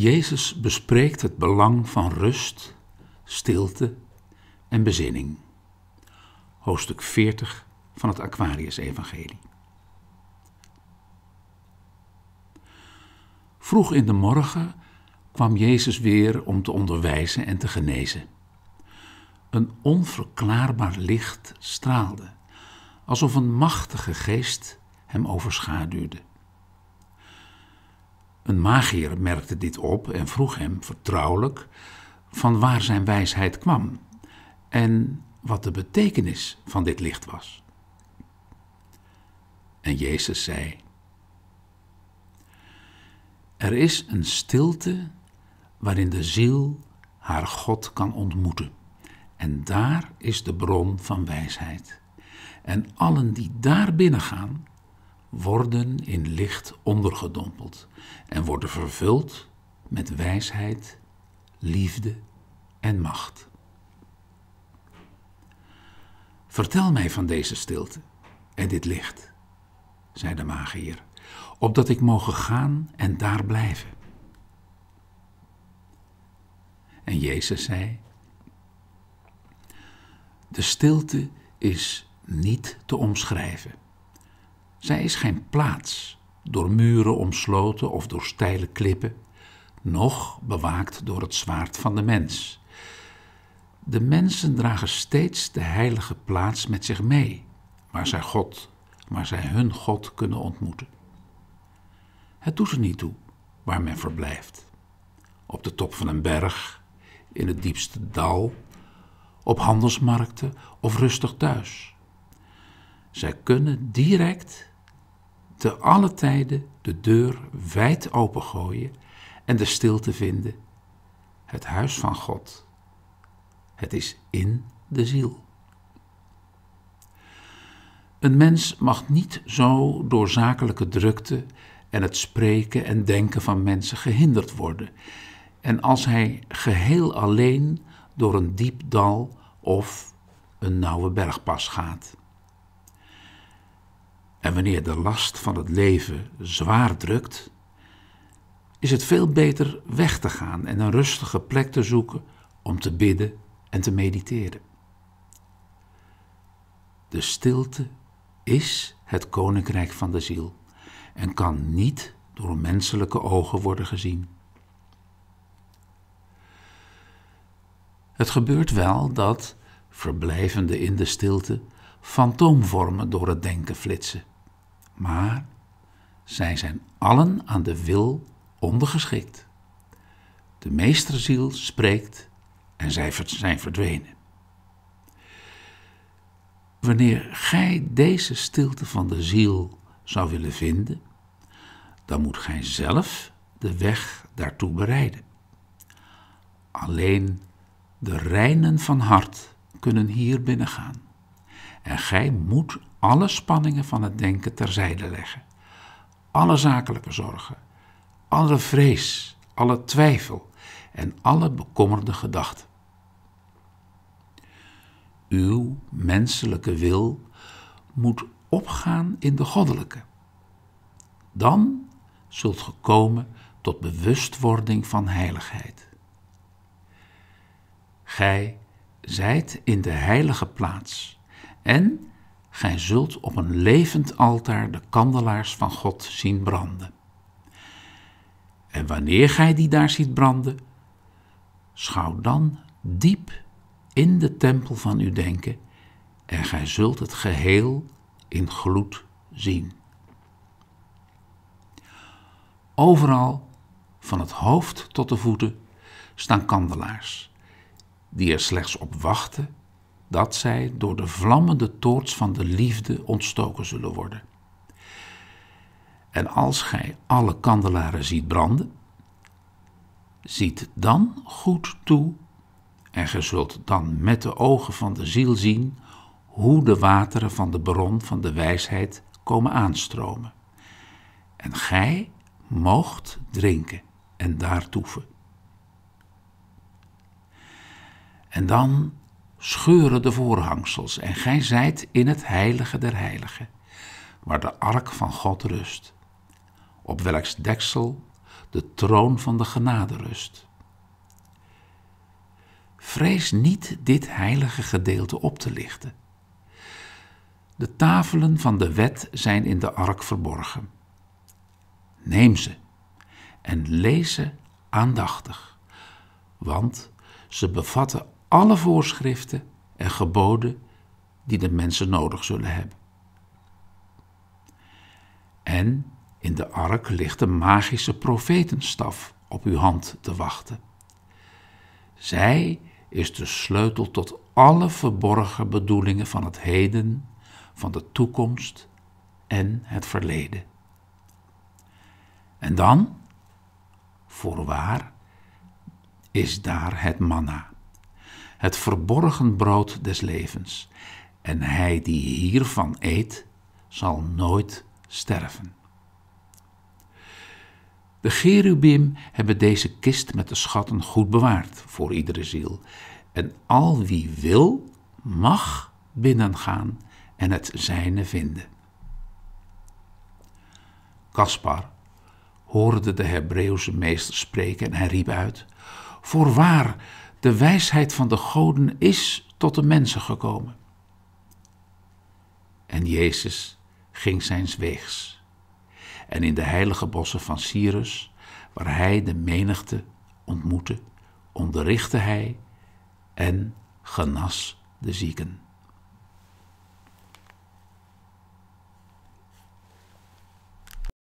Jezus bespreekt het belang van rust, stilte en bezinning. Hoofdstuk 40 van het Aquarius-evangelie. Vroeg in de morgen kwam Jezus weer om te onderwijzen en te genezen. Een onverklaarbaar licht straalde, alsof een machtige geest hem overschaduwde. Een magier merkte dit op en vroeg hem vertrouwelijk van waar zijn wijsheid kwam en wat de betekenis van dit licht was. En Jezus zei: Er is een stilte waarin de ziel haar God kan ontmoeten. En daar is de bron van wijsheid. En allen die daar binnengaan, worden in licht ondergedompeld en worden vervuld met wijsheid, liefde en macht. Vertel mij van deze stilte en dit licht, zei de magier, opdat ik mogen gaan en daar blijven. En Jezus zei: De stilte is niet te omschrijven. Zij is geen plaats, door muren omsloten of door steile klippen, noch bewaakt door het zwaard van de mens. De mensen dragen steeds de heilige plaats met zich mee, waar zij God, waar zij hun God kunnen ontmoeten. Het doet er niet toe waar men verblijft. Op de top van een berg, in het diepste dal, op handelsmarkten of rustig thuis. Zij kunnen direct te alle tijden de deur wijd opengooien en de stilte vinden. Het huis van God. Het is in de ziel. Een mens mag niet zo door zakelijke drukte en het spreken en denken van mensen gehinderd worden. En als hij geheel alleen door een diep dal of een nauwe bergpas gaat. En wanneer de last van het leven zwaar drukt, is het veel beter weg te gaan en een rustige plek te zoeken om te bidden en te mediteren. De stilte is het koninkrijk van de ziel en kan niet door menselijke ogen worden gezien. Het gebeurt wel dat, verblijvende in de stilte, fantoomvormen door het denken flitsen. Maar zij zijn allen aan de wil ondergeschikt. De meesterziel spreekt en zij zijn verdwenen. Wanneer gij deze stilte van de ziel zou willen vinden, dan moet gij zelf de weg daartoe bereiden. Alleen de reinen van hart kunnen hier binnengaan. En gij moet alle spanningen van het denken terzijde leggen. Alle zakelijke zorgen, alle vrees, alle twijfel en alle bekommerde gedachten. Uw menselijke wil moet opgaan in de goddelijke. Dan zult ge komen tot bewustwording van heiligheid. Gij zijt in de heilige plaats en gij zult op een levend altaar de kandelaars van God zien branden. En wanneer gij die daar ziet branden, schouw dan diep in de tempel van uw denken en gij zult het geheel in gloed zien. Overal, van het hoofd tot de voeten, staan kandelaars, die er slechts op wachten dat zij door de vlammende toorts van de liefde ontstoken zullen worden. En als gij alle kandelaren ziet branden, ziet dan goed toe en gij zult dan met de ogen van de ziel zien hoe de wateren van de bron van de wijsheid komen aanstromen. En gij moogt drinken en daar En dan scheuren de voorhangsels en gij zijt in het heilige der heiligen, waar de ark van God rust, op welks deksel de troon van de genade rust. Vrees niet dit heilige gedeelte op te lichten. De tafelen van de wet zijn in de ark verborgen. Neem ze en lees ze aandachtig, want ze bevatten alle voorschriften en geboden die de mensen nodig zullen hebben. En in de ark ligt de magische profetenstaf op uw hand te wachten. Zij is de sleutel tot alle verborgen bedoelingen van het heden, van de toekomst en het verleden. En dan, voorwaar, is daar het manna het verborgen brood des levens. En hij die hiervan eet, zal nooit sterven. De Gerubim hebben deze kist met de schatten goed bewaard voor iedere ziel. En al wie wil, mag binnengaan en het zijne vinden. Kaspar hoorde de Hebreeuwse meester spreken en hij riep uit: Voorwaar, de wijsheid van de goden is tot de mensen gekomen. En Jezus ging zijn weegs. En in de heilige bossen van Cyrus, waar hij de menigte ontmoette, onderrichtte hij en genas de zieken.